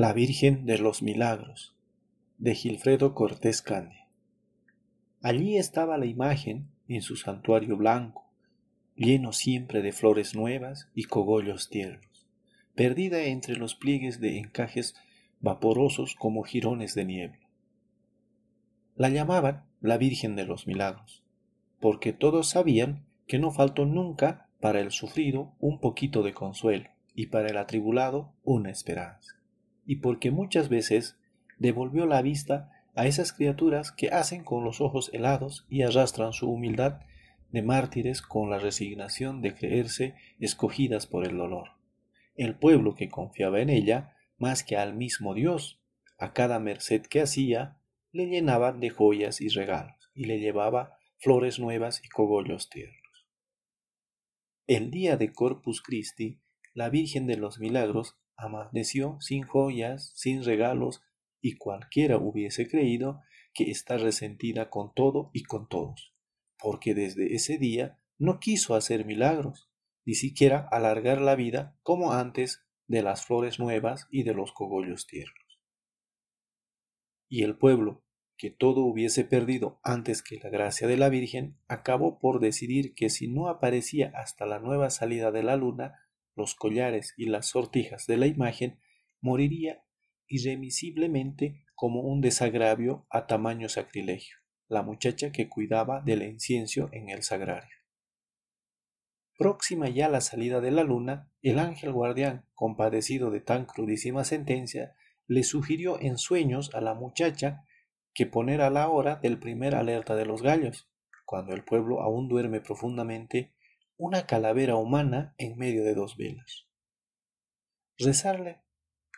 La Virgen de los Milagros de Gilfredo Cortés Cande. Allí estaba la imagen en su santuario blanco, lleno siempre de flores nuevas y cogollos tiernos, perdida entre los pliegues de encajes vaporosos como jirones de niebla. La llamaban la Virgen de los Milagros, porque todos sabían que no faltó nunca para el sufrido un poquito de consuelo y para el atribulado una esperanza y porque muchas veces devolvió la vista a esas criaturas que hacen con los ojos helados y arrastran su humildad de mártires con la resignación de creerse escogidas por el dolor. El pueblo que confiaba en ella, más que al mismo Dios, a cada merced que hacía, le llenaba de joyas y regalos, y le llevaba flores nuevas y cogollos tiernos. El día de Corpus Christi, la Virgen de los Milagros amaneció sin joyas, sin regalos, y cualquiera hubiese creído que está resentida con todo y con todos, porque desde ese día no quiso hacer milagros, ni siquiera alargar la vida como antes de las flores nuevas y de los cogollos tiernos. Y el pueblo, que todo hubiese perdido antes que la gracia de la Virgen, acabó por decidir que si no aparecía hasta la nueva salida de la luna, los collares y las sortijas de la imagen, moriría irremisiblemente como un desagravio a tamaño sacrilegio, la muchacha que cuidaba del incienso en el sagrario. Próxima ya la salida de la luna, el ángel guardián, compadecido de tan crudísima sentencia, le sugirió en sueños a la muchacha que poner a la hora del primer alerta de los gallos, cuando el pueblo aún duerme profundamente una calavera humana en medio de dos velas. Rezarle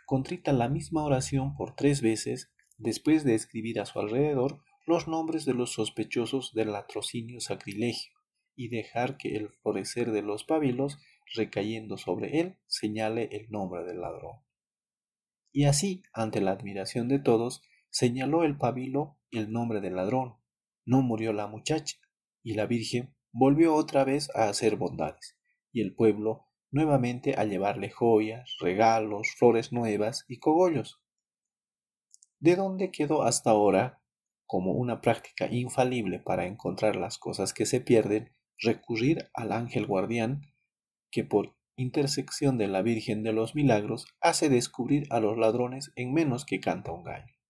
contrita la misma oración por tres veces después de escribir a su alrededor los nombres de los sospechosos del latrocinio sacrilegio y dejar que el florecer de los pábilos recayendo sobre él señale el nombre del ladrón. Y así, ante la admiración de todos, señaló el pabilo el nombre del ladrón. No murió la muchacha, y la Virgen volvió otra vez a hacer bondades, y el pueblo nuevamente a llevarle joyas, regalos, flores nuevas y cogollos. ¿De donde quedó hasta ahora, como una práctica infalible para encontrar las cosas que se pierden, recurrir al ángel guardián, que por intersección de la Virgen de los Milagros hace descubrir a los ladrones en menos que canta un gallo?